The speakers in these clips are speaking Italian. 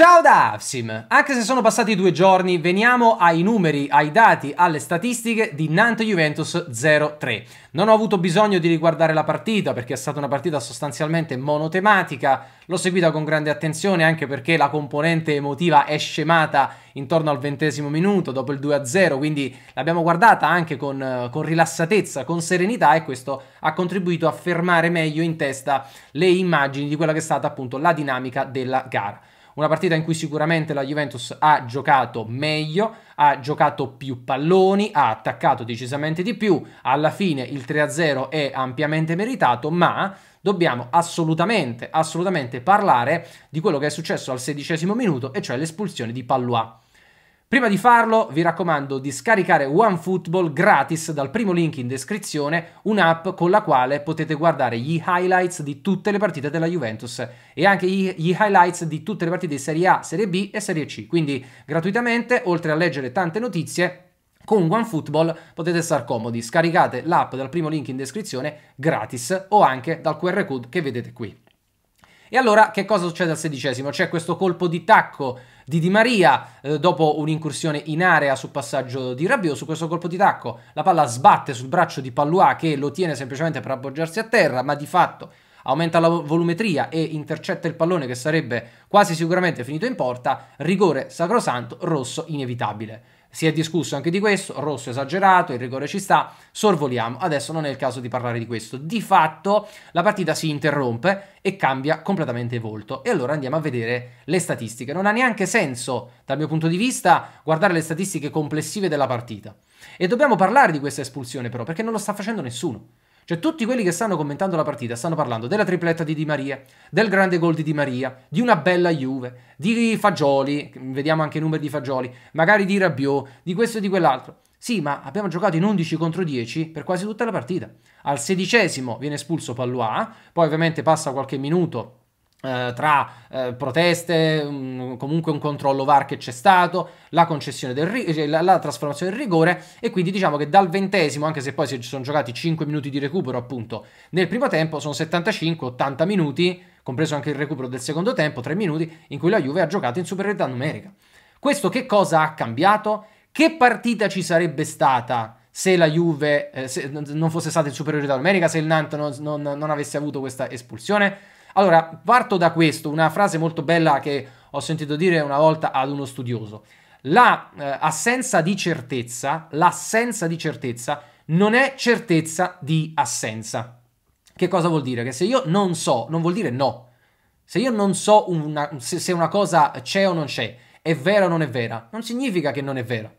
Ciao da Afsim! Anche se sono passati due giorni, veniamo ai numeri, ai dati, alle statistiche di Nantes Juventus 03. Non ho avuto bisogno di riguardare la partita perché è stata una partita sostanzialmente monotematica, l'ho seguita con grande attenzione anche perché la componente emotiva è scemata intorno al ventesimo minuto dopo il 2-0, quindi l'abbiamo guardata anche con, con rilassatezza, con serenità e questo ha contribuito a fermare meglio in testa le immagini di quella che è stata appunto la dinamica della gara. Una partita in cui sicuramente la Juventus ha giocato meglio, ha giocato più palloni, ha attaccato decisamente di più. Alla fine il 3-0 è ampiamente meritato, ma dobbiamo assolutamente, assolutamente parlare di quello che è successo al sedicesimo minuto, e cioè l'espulsione di Pallois. Prima di farlo vi raccomando di scaricare OneFootball gratis dal primo link in descrizione, un'app con la quale potete guardare gli highlights di tutte le partite della Juventus e anche gli highlights di tutte le partite di Serie A, Serie B e Serie C. Quindi gratuitamente, oltre a leggere tante notizie, con OneFootball potete star comodi, scaricate l'app dal primo link in descrizione gratis o anche dal QR code che vedete qui. E allora che cosa succede al sedicesimo? C'è questo colpo di tacco di Di Maria eh, dopo un'incursione in area sul passaggio di Rabiot. Su questo colpo di tacco la palla sbatte sul braccio di Palluà che lo tiene semplicemente per appoggiarsi a terra, ma di fatto aumenta la volumetria e intercetta il pallone che sarebbe quasi sicuramente finito in porta, rigore sacrosanto, rosso inevitabile. Si è discusso anche di questo, rosso esagerato, il rigore ci sta, sorvoliamo, adesso non è il caso di parlare di questo. Di fatto la partita si interrompe e cambia completamente volto. E allora andiamo a vedere le statistiche. Non ha neanche senso, dal mio punto di vista, guardare le statistiche complessive della partita. E dobbiamo parlare di questa espulsione però, perché non lo sta facendo nessuno. Cioè tutti quelli che stanno commentando la partita stanno parlando della tripletta di Di Maria, del grande gol di Di Maria, di una bella Juve, di Fagioli, vediamo anche i numeri di Fagioli, magari di Rabiot, di questo e di quell'altro. Sì, ma abbiamo giocato in 11 contro 10 per quasi tutta la partita. Al sedicesimo viene espulso Pallois, poi ovviamente passa qualche minuto eh, tra eh, proteste, mh, comunque un controllo VAR che c'è stato, la concessione del ri- eh, la, la, trasformazione del rigore e quindi diciamo che dal ventesimo, anche se poi si sono giocati 5 minuti di recupero appunto nel primo tempo, sono 75-80 minuti, compreso anche il recupero del secondo tempo, 3 minuti, in cui la Juve ha giocato in superiorità numerica. Questo che cosa ha cambiato? Che partita ci sarebbe stata? se la Juve eh, se non fosse stata in superiorità numerica, se il Nantes non, non, non avesse avuto questa espulsione, allora, parto da questo, una frase molto bella che ho sentito dire una volta ad uno studioso. La eh, assenza di certezza, l'assenza di certezza non è certezza di assenza. Che cosa vuol dire? Che se io non so, non vuol dire no. Se io non so una, se, se una cosa c'è o non c'è, è vera o non è vera, non significa che non è vera.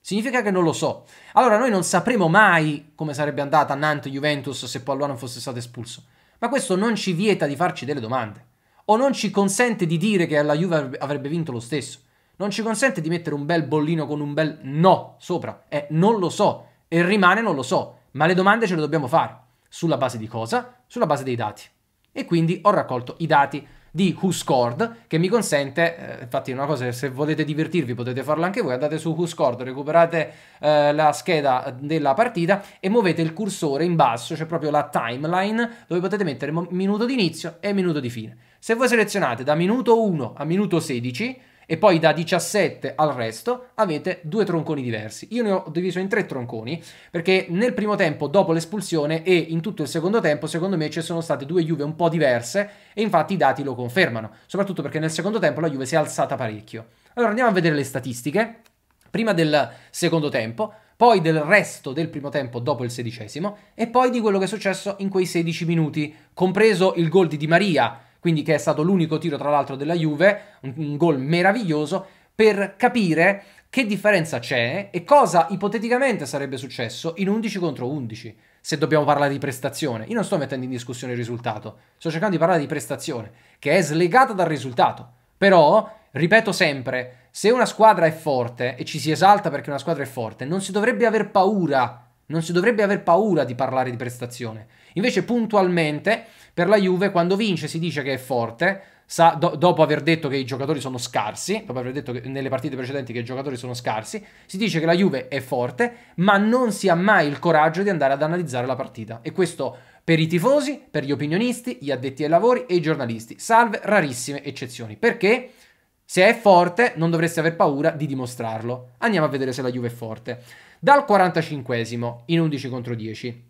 Significa che non lo so. Allora noi non sapremo mai come sarebbe andata Nantes-Juventus se Paluano fosse stato espulso. Ma questo non ci vieta di farci delle domande. O non ci consente di dire che la Juve avrebbe vinto lo stesso. Non ci consente di mettere un bel bollino con un bel no sopra. Eh, non lo so. E rimane non lo so. Ma le domande ce le dobbiamo fare. Sulla base di cosa? Sulla base dei dati. E quindi ho raccolto i dati di WhoScored che mi consente, eh, infatti è una cosa che se volete divertirvi potete farlo anche voi, andate su WhoScored, recuperate eh, la scheda della partita e muovete il cursore in basso, c'è cioè proprio la timeline dove potete mettere minuto di inizio e minuto di fine. Se voi selezionate da minuto 1 a minuto 16 e poi da 17 al resto avete due tronconi diversi. Io ne ho diviso in tre tronconi perché nel primo tempo dopo l'espulsione e in tutto il secondo tempo secondo me ci sono state due Juve un po' diverse e infatti i dati lo confermano, soprattutto perché nel secondo tempo la Juve si è alzata parecchio. Allora andiamo a vedere le statistiche, prima del secondo tempo, poi del resto del primo tempo dopo il sedicesimo e poi di quello che è successo in quei 16 minuti, compreso il gol di Di Maria quindi che è stato l'unico tiro tra l'altro della Juve, un, un gol meraviglioso, per capire che differenza c'è e cosa ipoteticamente sarebbe successo in 11 contro 11, se dobbiamo parlare di prestazione. Io non sto mettendo in discussione il risultato, sto cercando di parlare di prestazione, che è slegata dal risultato. Però, ripeto sempre, se una squadra è forte e ci si esalta perché una squadra è forte, non si dovrebbe aver paura non si dovrebbe aver paura di parlare di prestazione. Invece puntualmente per la Juve quando vince si dice che è forte, sa, do, dopo aver detto che i giocatori sono scarsi, dopo aver detto che, nelle partite precedenti che i giocatori sono scarsi, si dice che la Juve è forte, ma non si ha mai il coraggio di andare ad analizzare la partita. E questo per i tifosi, per gli opinionisti, gli addetti ai lavori e i giornalisti, salve rarissime eccezioni. Perché? Se è forte non dovreste aver paura di dimostrarlo. Andiamo a vedere se la Juve è forte. Dal 45 in 11 contro 10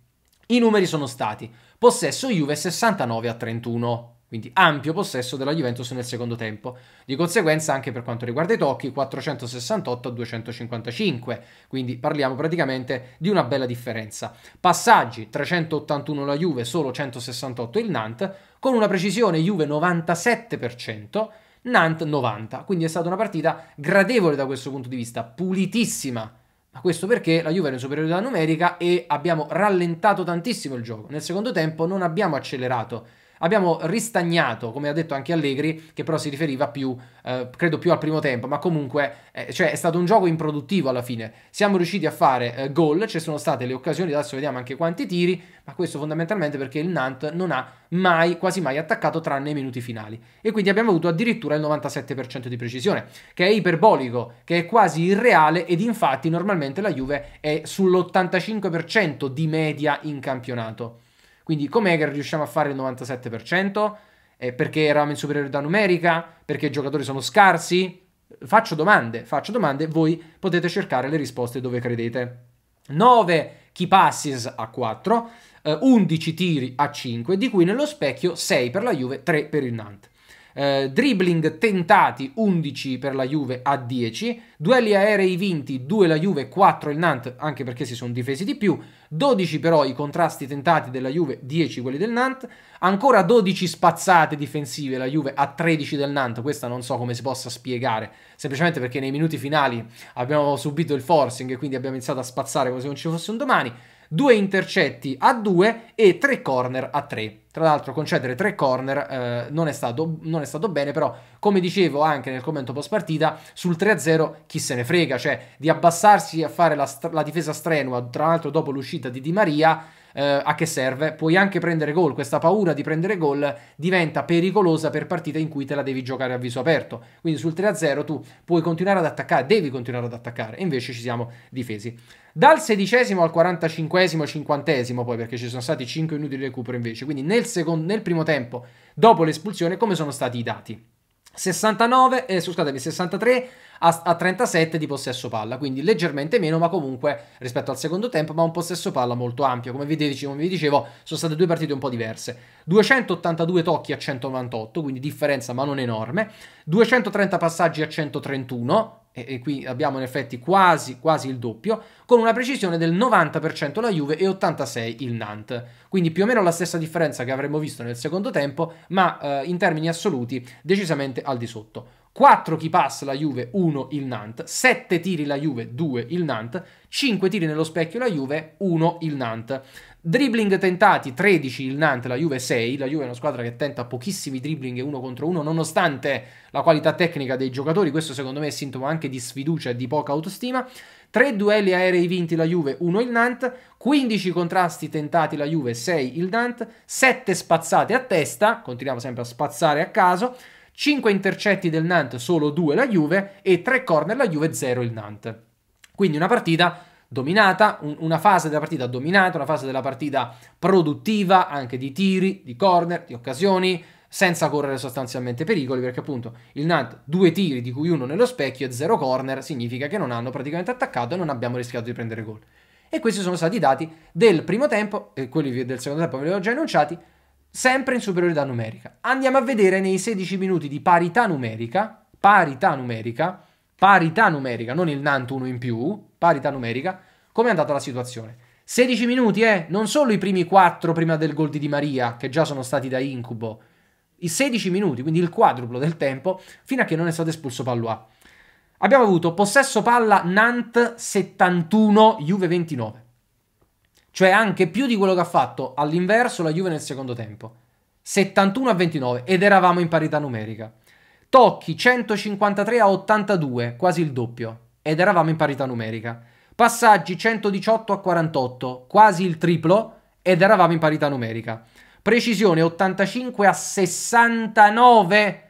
i numeri sono stati possesso Juve 69 a 31, quindi ampio possesso della Juventus nel secondo tempo. Di conseguenza anche per quanto riguarda i tocchi 468 a 255, quindi parliamo praticamente di una bella differenza. Passaggi 381 la Juve, solo 168 il Nant, con una precisione Juve 97%. Nant 90, quindi è stata una partita gradevole da questo punto di vista, pulitissima ma questo perché la Juve era in superiorità numerica e abbiamo rallentato tantissimo il gioco. Nel secondo tempo non abbiamo accelerato Abbiamo ristagnato, come ha detto anche Allegri, che però si riferiva più, eh, credo più al primo tempo, ma comunque eh, cioè è stato un gioco improduttivo alla fine. Siamo riusciti a fare eh, gol, ci sono state le occasioni, adesso vediamo anche quanti tiri, ma questo fondamentalmente perché il Nant non ha mai, quasi mai attaccato tranne i minuti finali. E quindi abbiamo avuto addirittura il 97% di precisione, che è iperbolico, che è quasi irreale ed infatti normalmente la Juve è sull'85% di media in campionato. Quindi com'è che riusciamo a fare il 97%? Eh, perché eravamo in superiorità numerica? Perché i giocatori sono scarsi? Faccio domande, faccio domande, voi potete cercare le risposte dove credete. 9 key passes a 4, 11 eh, tiri a 5, di cui nello specchio 6 per la Juve, 3 per il Nantes eh, dribbling tentati 11 per la Juve a 10, duelli aerei vinti 2 la Juve, 4 il Nant, anche perché si sono difesi di più, 12 però i contrasti tentati della Juve, 10 quelli del Nant, ancora 12 spazzate difensive la Juve a 13 del Nant, questa non so come si possa spiegare, semplicemente perché nei minuti finali abbiamo subito il forcing e quindi abbiamo iniziato a spazzare come se non ci fosse un domani, due intercetti a due e tre corner a tre. Tra l'altro concedere tre corner eh, non, è stato, non, è stato, bene, però come dicevo anche nel commento post partita, sul 3-0 chi se ne frega, cioè di abbassarsi a fare la, la difesa strenua, tra l'altro dopo l'uscita di Di Maria, eh, a che serve? Puoi anche prendere gol, questa paura di prendere gol diventa pericolosa per partite in cui te la devi giocare a viso aperto. Quindi sul 3-0 tu puoi continuare ad attaccare, devi continuare ad attaccare, e invece ci siamo difesi. Dal sedicesimo al quarantacinquesimo, cinquantesimo poi perché ci sono stati 5 minuti di recupero invece, quindi nel, secondo, nel primo tempo, dopo l'espulsione, come sono stati i dati? 69, eh, scusatemi, 63 a, a 37 di possesso palla, quindi leggermente meno, ma comunque rispetto al secondo tempo, ma un possesso palla molto ampio. Come vi, dicevo, come vi dicevo sono state due partite un po' diverse. 282 tocchi a 198, quindi differenza ma non enorme. 230 passaggi a 131, e, e qui abbiamo in effetti quasi, quasi il doppio, con una precisione del 90% la Juve e 86% il Nantes. Quindi più o meno la stessa differenza che avremmo visto nel secondo tempo, ma eh, in termini assoluti decisamente al di sotto. 4 chi passa la Juve, 1 il Nant, 7 tiri la Juve, 2 il Nant, 5 tiri nello specchio la Juve, 1 il Nant. Dribbling tentati, 13 il Nant, la Juve 6, la Juve è una squadra che tenta pochissimi dribbling uno contro uno, nonostante la qualità tecnica dei giocatori, questo secondo me è sintomo anche di sfiducia e di poca autostima. 3 duelli aerei vinti la Juve, 1 il Nant, 15 contrasti tentati la Juve, 6 il Nant, 7 spazzate a testa, continuiamo sempre a spazzare a caso, 5 intercetti del Nantes, solo 2 la Juve e 3 corner la Juve, 0 il Nantes. Quindi una partita dominata, un, una fase della partita dominata, una fase della partita produttiva anche di tiri, di corner, di occasioni, senza correre sostanzialmente pericoli, perché appunto il Nant due tiri di cui uno nello specchio e 0 corner significa che non hanno praticamente attaccato e non abbiamo rischiato di prendere gol. E questi sono stati i dati del primo tempo, e quelli del secondo tempo ve li ho già enunciati, sempre in superiorità numerica. Andiamo a vedere nei 16 minuti di parità numerica, parità numerica, parità numerica, non il Nant 1 in più, parità numerica, come è andata la situazione. 16 minuti, eh? Non solo i primi 4 prima del gol di Di Maria, che già sono stati da incubo, i 16 minuti, quindi il quadruplo del tempo, fino a che non è stato espulso Palloa. Abbiamo avuto possesso palla Nant 71, Juve 29 cioè anche più di quello che ha fatto all'inverso la Juve nel secondo tempo. 71 a 29 ed eravamo in parità numerica. Tocchi 153 a 82, quasi il doppio, ed eravamo in parità numerica. Passaggi 118 a 48, quasi il triplo, ed eravamo in parità numerica. Precisione 85 a 69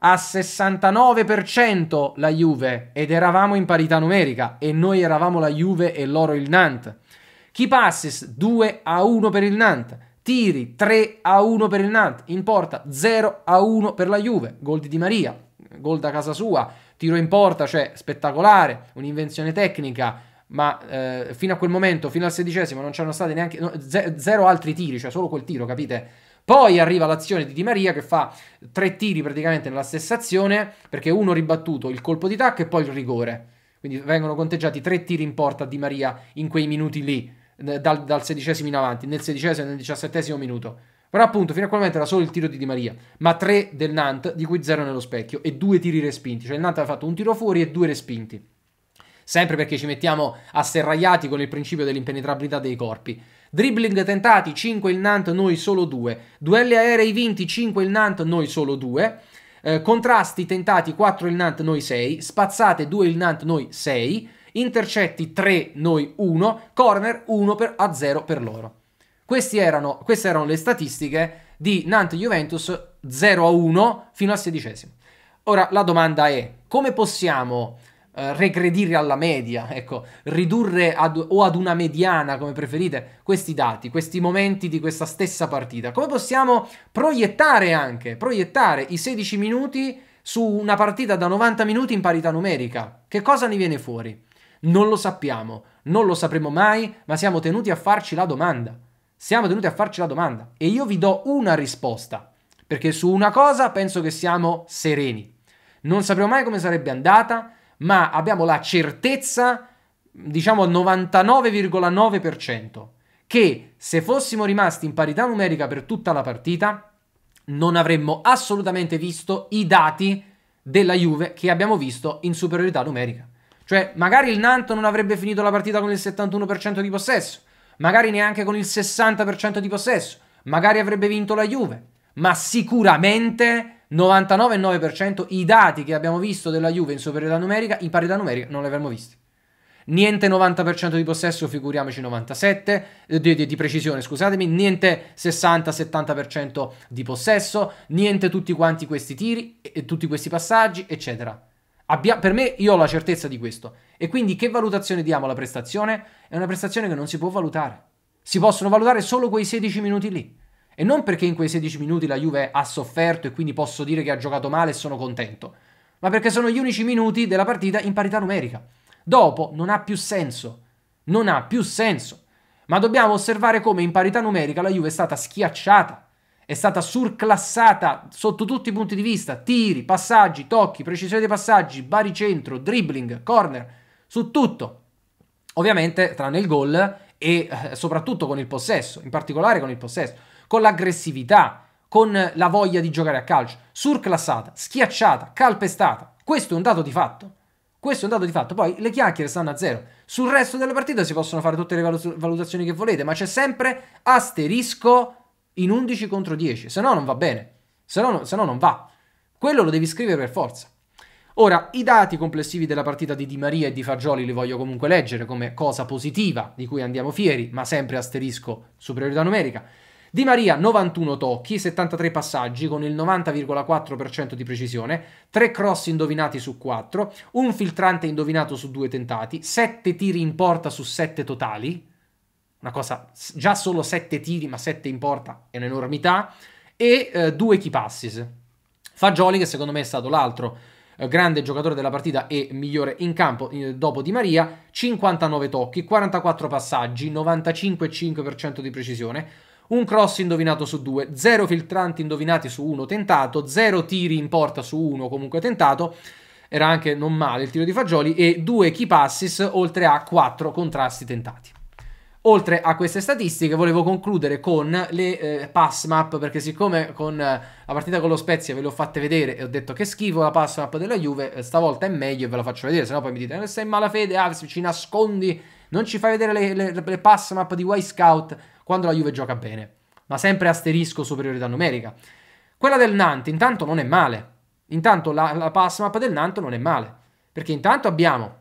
a 69% la Juve ed eravamo in parità numerica e noi eravamo la Juve e loro il Nantes. Key passes 2 a 1 per il Nantes. Tiri 3 a 1 per il Nantes. In porta 0 a 1 per la Juve. Gol di Di Maria, gol da casa sua. Tiro in porta, cioè spettacolare, un'invenzione tecnica. Ma eh, fino a quel momento, fino al sedicesimo, non c'erano stati neanche no, zero altri tiri, cioè solo quel tiro, capite? Poi arriva l'azione di Di Maria che fa tre tiri praticamente nella stessa azione, perché uno ribattuto, il colpo di tacco e poi il rigore. Quindi vengono conteggiati tre tiri in porta a Di Maria in quei minuti lì dal, dal sedicesimo in avanti, nel sedicesimo e nel diciassettesimo minuto. Però appunto fino a quel momento era solo il tiro di Di Maria, ma tre del Nant, di cui zero nello specchio e due tiri respinti, cioè il Nant aveva fatto un tiro fuori e due respinti. Sempre perché ci mettiamo asserragliati con il principio dell'impenetrabilità dei corpi. Dribbling tentati 5 il Nant, noi solo 2. Duelli aerei vinti 5 il Nant, noi solo 2. Eh, contrasti tentati 4 il Nant, noi 6. Spazzate 2 il Nant, noi 6 intercetti 3, noi 1, corner 1 per, a 0 per loro. Erano, queste erano le statistiche di Nantes-Juventus 0 a 1 fino al sedicesimo. Ora la domanda è come possiamo eh, regredire alla media, ecco, ridurre ad, o ad una mediana, come preferite, questi dati, questi momenti di questa stessa partita? Come possiamo proiettare anche, proiettare i 16 minuti su una partita da 90 minuti in parità numerica? Che cosa ne viene fuori? Non lo sappiamo, non lo sapremo mai, ma siamo tenuti a farci la domanda. Siamo tenuti a farci la domanda e io vi do una risposta, perché su una cosa penso che siamo sereni. Non sapremo mai come sarebbe andata, ma abbiamo la certezza, diciamo al 99,9%, che se fossimo rimasti in parità numerica per tutta la partita, non avremmo assolutamente visto i dati della Juve che abbiamo visto in superiorità numerica. Cioè, magari il Nanto non avrebbe finito la partita con il 71% di possesso, magari neanche con il 60% di possesso, magari avrebbe vinto la Juve, ma sicuramente 99,9% i dati che abbiamo visto della Juve in superiorità numerica, in parità numerica, non li avremmo visti. Niente 90% di possesso, figuriamoci 97, eh, di, di, di precisione, scusatemi, niente 60-70% di possesso, niente tutti quanti questi tiri, e, tutti questi passaggi, eccetera. Abbia, per me io ho la certezza di questo. E quindi che valutazione diamo alla prestazione? È una prestazione che non si può valutare. Si possono valutare solo quei 16 minuti lì. E non perché in quei 16 minuti la Juve ha sofferto e quindi posso dire che ha giocato male e sono contento, ma perché sono gli unici minuti della partita in parità numerica. Dopo non ha più senso. Non ha più senso. Ma dobbiamo osservare come in parità numerica la Juve è stata schiacciata è stata surclassata sotto tutti i punti di vista, tiri, passaggi, tocchi, precisione dei passaggi, baricentro, dribbling, corner, su tutto. Ovviamente tranne il gol e eh, soprattutto con il possesso, in particolare con il possesso, con l'aggressività, con la voglia di giocare a calcio, surclassata, schiacciata, calpestata. Questo è un dato di fatto. Questo è un dato di fatto. Poi le chiacchiere stanno a zero. Sul resto della partita si possono fare tutte le valutazioni che volete, ma c'è sempre asterisco in 11 contro 10, se no non va bene, se no, se no non va. Quello lo devi scrivere per forza. Ora, i dati complessivi della partita di Di Maria e di Fagioli li voglio comunque leggere come cosa positiva di cui andiamo fieri, ma sempre asterisco superiorità numerica. Di Maria 91 tocchi, 73 passaggi con il 90,4% di precisione, 3 cross indovinati su 4, un filtrante indovinato su 2 tentati, 7 tiri in porta su 7 totali, una cosa, già solo 7 tiri, ma 7 in porta è un'enormità, e eh, due key passes. Fagioli, che secondo me è stato l'altro eh, grande giocatore della partita e migliore in campo eh, dopo Di Maria, 59 tocchi, 44 passaggi, 95,5% di precisione, un cross indovinato su due, 0 filtranti indovinati su uno tentato, 0 tiri in porta su uno comunque tentato, era anche non male il tiro di Fagioli, e due key passes oltre a 4 contrasti tentati. Oltre a queste statistiche volevo concludere con le eh, pass map perché siccome con eh, la partita con lo Spezia ve le ho fatte vedere e ho detto che schifo la pass map della Juve, eh, stavolta è meglio e ve la faccio vedere, Se no, poi mi dite eh, sei in malafede, Alves ah, ci nascondi, non ci fai vedere le, le, le pass map di Y Scout quando la Juve gioca bene, ma sempre asterisco superiorità numerica. Quella del Nant, intanto non è male, intanto la, la pass map del Nant non è male, perché intanto abbiamo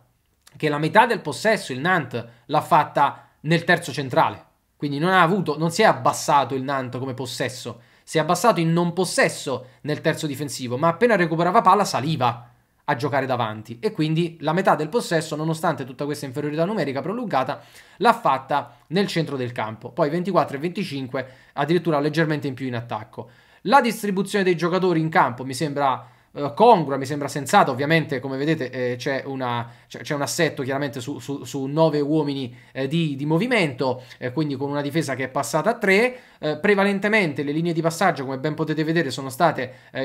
che la metà del possesso il Nant l'ha fatta nel terzo centrale. Quindi non, avuto, non si è abbassato il Nanto come possesso, si è abbassato in non possesso nel terzo difensivo, ma appena recuperava palla saliva a giocare davanti e quindi la metà del possesso, nonostante tutta questa inferiorità numerica prolungata, l'ha fatta nel centro del campo. Poi 24 e 25 addirittura leggermente in più in attacco. La distribuzione dei giocatori in campo mi sembra eh, congrua, mi sembra sensata. Ovviamente, come vedete, eh, c'è, una, c'è, c'è, un assetto chiaramente su, su, su nove uomini eh, di, di, movimento, eh, quindi con una difesa che è passata a tre. Eh, prevalentemente le linee di passaggio, come ben potete vedere, sono state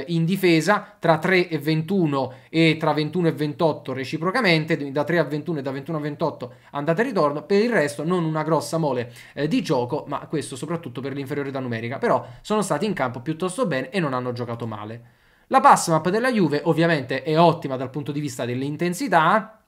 in difesa tra 3 e 21 e tra 21 e 28 reciprocamente, da 3 a 21 e da 21 a 28 andate e ritorno. Per il resto, non una grossa mole di gioco, ma questo soprattutto per l'inferiorità numerica. Però sono stati in campo piuttosto bene e non hanno giocato male. La pass map della Juve ovviamente è ottima dal punto di vista dell'intensità,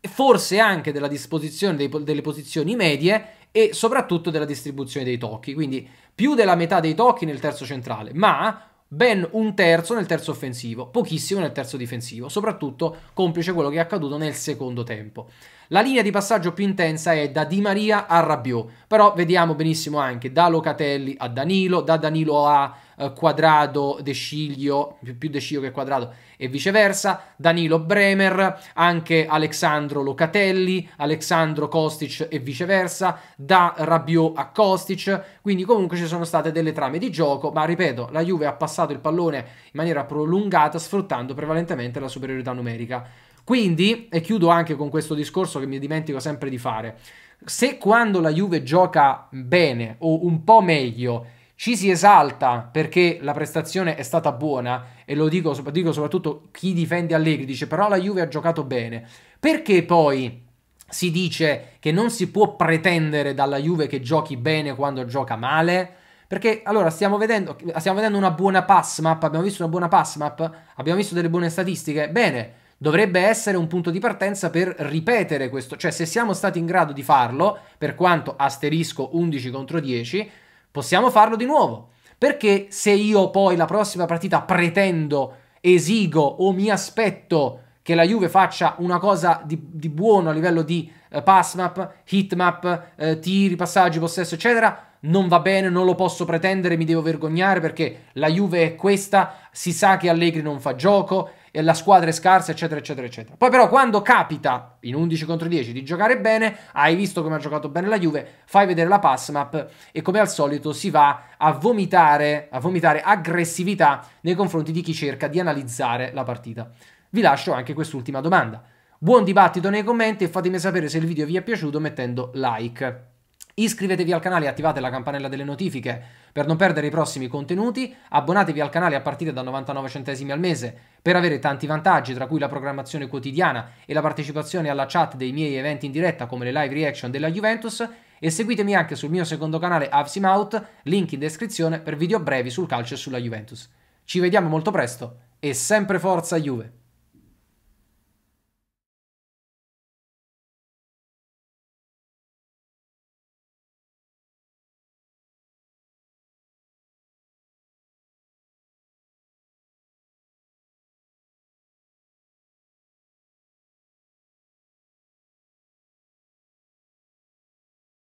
forse anche della disposizione dei, delle posizioni medie e soprattutto della distribuzione dei tocchi, quindi più della metà dei tocchi nel terzo centrale, ma ben un terzo nel terzo offensivo, pochissimo nel terzo difensivo, soprattutto complice quello che è accaduto nel secondo tempo. La linea di passaggio più intensa è da Di Maria a Rabiot, però vediamo benissimo anche da Locatelli a Danilo, da Danilo a eh, Quadrado, De Sciglio, più, De Sciglio che Quadrado e viceversa, Danilo Bremer, anche Alexandro Locatelli, Alexandro Kostic e viceversa, da Rabiot a Kostic, quindi comunque ci sono state delle trame di gioco, ma ripeto, la Juve ha passato il pallone in maniera prolungata sfruttando prevalentemente la superiorità numerica. Quindi, e chiudo anche con questo discorso che mi dimentico sempre di fare, se quando la Juve gioca bene o un po' meglio ci si esalta perché la prestazione è stata buona e lo dico, dico soprattutto chi difende Allegri, dice però la Juve ha giocato bene. Perché poi si dice che non si può pretendere dalla Juve che giochi bene quando gioca male? Perché allora stiamo vedendo, stiamo vedendo una buona pass map, abbiamo visto una buona pass map, abbiamo visto delle buone statistiche. Bene, dovrebbe essere un punto di partenza per ripetere questo, cioè se siamo stati in grado di farlo, per quanto asterisco 11 contro 10, Possiamo farlo di nuovo. Perché se io poi la prossima partita pretendo, esigo o mi aspetto che la Juve faccia una cosa di, di buono a livello di eh, pass map, hit map, eh, tiri, passaggi, possesso, eccetera, non va bene, non lo posso pretendere, mi devo vergognare perché la Juve è questa, si sa che Allegri non fa gioco, la squadra è scarsa, eccetera, eccetera, eccetera. Poi però quando capita in 11 contro 10 di giocare bene, hai visto come ha giocato bene la Juve, fai vedere la pass map e come al solito si va a vomitare, a vomitare aggressività nei confronti di chi cerca di analizzare la partita. Vi lascio anche quest'ultima domanda. Buon dibattito nei commenti e fatemi sapere se il video vi è piaciuto mettendo like. Iscrivetevi al canale e attivate la campanella delle notifiche per non perdere i prossimi contenuti, abbonatevi al canale a partire da 99 centesimi al mese per avere tanti vantaggi tra cui la programmazione quotidiana e la partecipazione alla chat dei miei eventi in diretta come le live reaction della Juventus e seguitemi anche sul mio secondo canale Avsimouth, link in descrizione per video brevi sul calcio e sulla Juventus. Ci vediamo molto presto e sempre forza Juve!